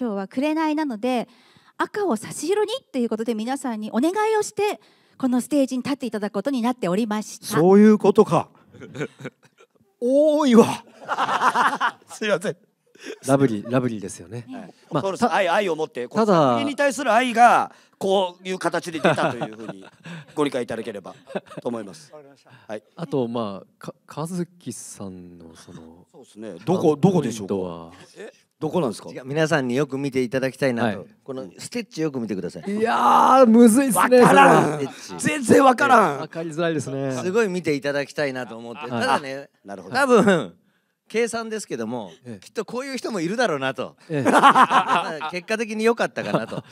今日は紅なので赤を差し色にということで皆さんにお願いをしてこのステージに立っていただくことになっておりましたそういうことか 多いわ すいませんラブリーラブリーですよね。はい、まあ、愛愛を持ってただに対する愛がこういう形で出たというふうに ご理解いただければと思います。はい。あとまあか和樹さんのそのそうですね。どこどこでしょうか。えどこなんですか皆さんによく見ていただきたいなと、はい、このステッチよく見てくださいいやむずいっすねから全然わからんわかりづらいですねすごい見ていただきたいなと思ってただねなるほど多分計算ですけども、ええ、きっとこういう人もいるだろうなと、え、結果的に良かったかなと